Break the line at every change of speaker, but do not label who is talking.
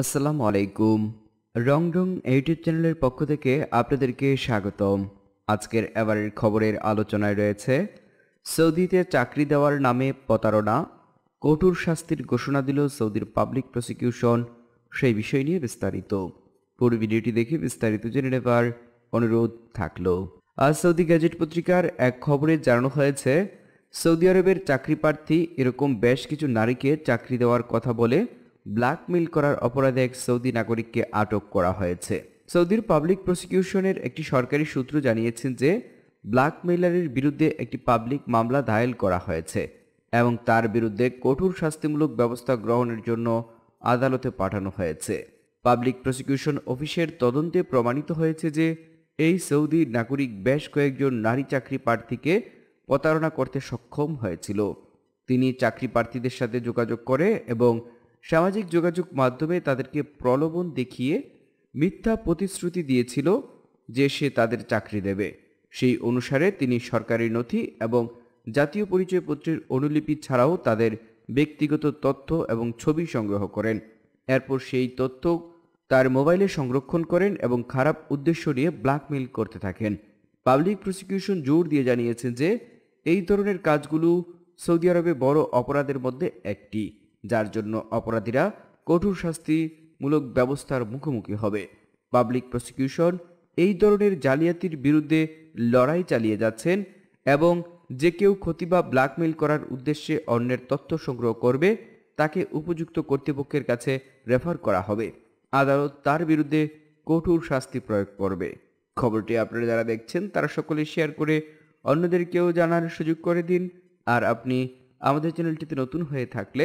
আসসালামু আলাইকুম রং রং ইউটিউব চ্যানেলের পক্ষ থেকে আপনাদেরকে স্বাগতম আজকের এবারের খবরের আলোচনায় রয়েছে সৌদিতে চাকরি দেওয়ার নামে প্রতারণা কঠোর শাস্তির ঘোষণা দিল সৌদির পাবলিক প্রসিকিউশন সেই বিষয় নিয়ে বিস্তারিত পুরো ভিডিওটি দেখে বিস্তারিত জেনে নেবার অনুরোধ থাকল আজ সৌদি গ্যাজেট পত্রিকার এক খবরে জানানো হয়েছে সৌদি আরবের চাকরি প্রার্থী এরকম বেশ কিছু নারীকে চাকরি দেওয়ার কথা বলে ব্ল্যাকমেইল করার অপরাধে এক সৌদি নাগরিককে আটক করা হয়েছে সৌদির পাবলিক প্রসিকিউশনের একটি সরকারি সূত্র জানিয়েছেন যে ব্ল্যাকমেইলারের বিরুদ্ধে একটি পাবলিক মামলা দায়ের করা হয়েছে এবং তার বিরুদ্ধে কঠোর শাস্তিমূলক ব্যবস্থা গ্রহণের জন্য আদালতে পাঠানো হয়েছে পাবলিক প্রসিকিউশন অফিসের তদন্তে প্রমাণিত হয়েছে যে এই সৌদি নাগরিক বেশ কয়েকজন নারী চাকরি প্রার্থীকে প্রতারণা করতে সক্ষম হয়েছিল তিনি চাকরি প্রার্থীদের সাথে যোগাযোগ করে এবং সামাজিক যোগাযোগ মাধ্যমে তাদেরকে প্রলোভন দেখিয়ে মিথ্যা প্রতিশ্রুতি দিয়েছিল যে সে তাদের চাকরি দেবে সেই অনুসারে তিনি সরকারি নথি এবং জাতীয় পরিচয়পত্রের অনুলিপি ছাড়াও তাদের ব্যক্তিগত তথ্য এবং ছবি সংগ্রহ করেন এরপর সেই তথ্য তার মোবাইলে সংরক্ষণ করেন এবং খারাপ উদ্দেশ্য নিয়ে ব্ল্যাকমেইল করতে থাকেন পাবলিক প্রসিকিউশন জোর দিয়ে জানিয়েছেন যে এই ধরনের কাজগুলো সৌদি আরবে বড় অপরাধের মধ্যে একটি যার জন্য অপরাধীরা কঠোর শাস্তিমূলক ব্যবস্থার মুখোমুখি হবে পাবলিক প্রসিকিউশন এই ধরনের জালিয়াতির বিরুদ্ধে লড়াই চালিয়ে যাচ্ছেন এবং যে কেউ ক্ষতি বা ব্ল্যাকমেইল করার উদ্দেশ্যে অন্যের তথ্য সংগ্রহ করবে তাকে উপযুক্ত কর্তৃপক্ষের কাছে রেফার করা হবে আদালত তার বিরুদ্ধে কঠোর শাস্তি প্রয়োগ করবে খবরটি আপনারা যারা দেখছেন তারা সকলে শেয়ার করে অন্যদেরকেও জানার সুযোগ করে দিন আর আপনি আমাদের চ্যানেলটিতে নতুন হয়ে থাকলে